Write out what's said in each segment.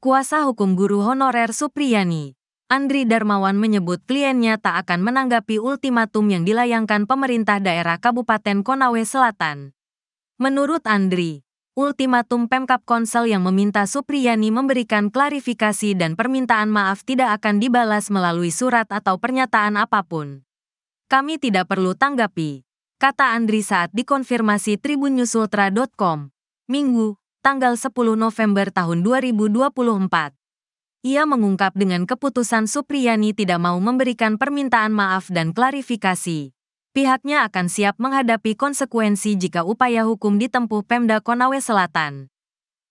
Kuasa hukum guru honorer Supriyani, Andri Darmawan menyebut kliennya tak akan menanggapi ultimatum yang dilayangkan pemerintah daerah Kabupaten Konawe Selatan. Menurut Andri, ultimatum Pemkap Konsel yang meminta Supriyani memberikan klarifikasi dan permintaan maaf tidak akan dibalas melalui surat atau pernyataan apapun. Kami tidak perlu tanggapi, kata Andri saat dikonfirmasi tribunnewsultra.com, Minggu, tanggal 10 November tahun 2024. Ia mengungkap dengan keputusan Supriyani tidak mau memberikan permintaan maaf dan klarifikasi. Pihaknya akan siap menghadapi konsekuensi jika upaya hukum ditempuh Pemda Konawe Selatan.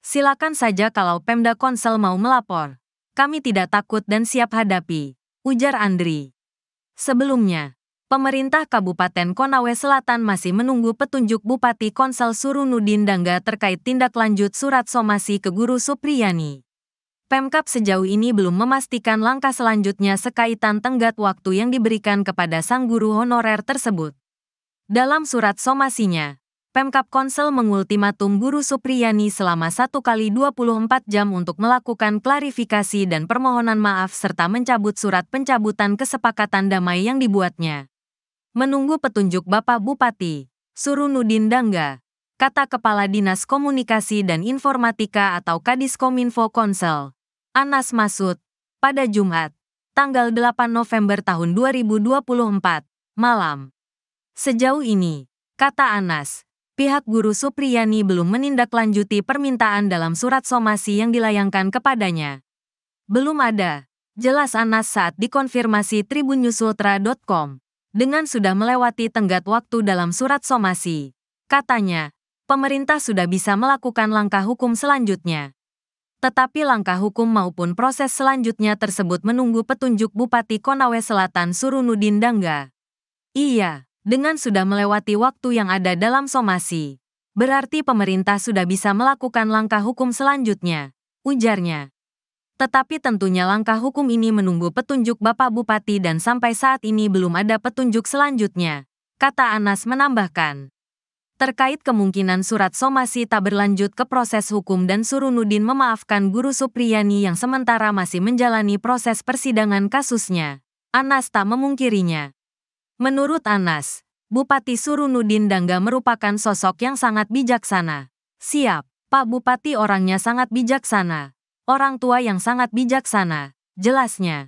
Silakan saja kalau Pemda Konsel mau melapor. Kami tidak takut dan siap hadapi, ujar Andri. Sebelumnya, pemerintah Kabupaten Konawe Selatan masih menunggu petunjuk Bupati Konsel Surunudin Dangga terkait tindak lanjut surat somasi ke Guru Supriyani. Pemkap sejauh ini belum memastikan langkah selanjutnya sekaitan tenggat waktu yang diberikan kepada sang guru honorer tersebut. Dalam surat somasinya, Pemkap Konsel mengultimatum Guru Supriyani selama 1 kali 24 jam untuk melakukan klarifikasi dan permohonan maaf serta mencabut surat pencabutan kesepakatan damai yang dibuatnya. Menunggu petunjuk Bapak Bupati, suruh Nudin Dangga, kata Kepala Dinas Komunikasi dan Informatika atau Kadiskominfo Konsel, Anas Masud, pada Jumat, tanggal 8 November tahun 2024, malam. Sejauh ini, kata Anas, pihak guru Supriyani belum menindaklanjuti permintaan dalam surat somasi yang dilayangkan kepadanya. Belum ada, jelas Anas saat dikonfirmasi tribunnewsultra.com dengan sudah melewati tenggat waktu dalam surat somasi. Katanya, pemerintah sudah bisa melakukan langkah hukum selanjutnya. Tetapi langkah hukum maupun proses selanjutnya tersebut menunggu petunjuk Bupati Konawe Selatan Surunudin Dangga. Iya, dengan sudah melewati waktu yang ada dalam somasi, berarti pemerintah sudah bisa melakukan langkah hukum selanjutnya, ujarnya. Tetapi tentunya langkah hukum ini menunggu petunjuk Bapak Bupati dan sampai saat ini belum ada petunjuk selanjutnya, kata Anas menambahkan. Terkait kemungkinan surat somasi tak berlanjut ke proses hukum dan Suruh Nudin memaafkan Guru Supriyani yang sementara masih menjalani proses persidangan kasusnya, Anas tak memungkirinya. Menurut Anas, Bupati Suruh Nudin Dangga merupakan sosok yang sangat bijaksana. Siap, Pak Bupati orangnya sangat bijaksana orang tua yang sangat bijaksana, jelasnya.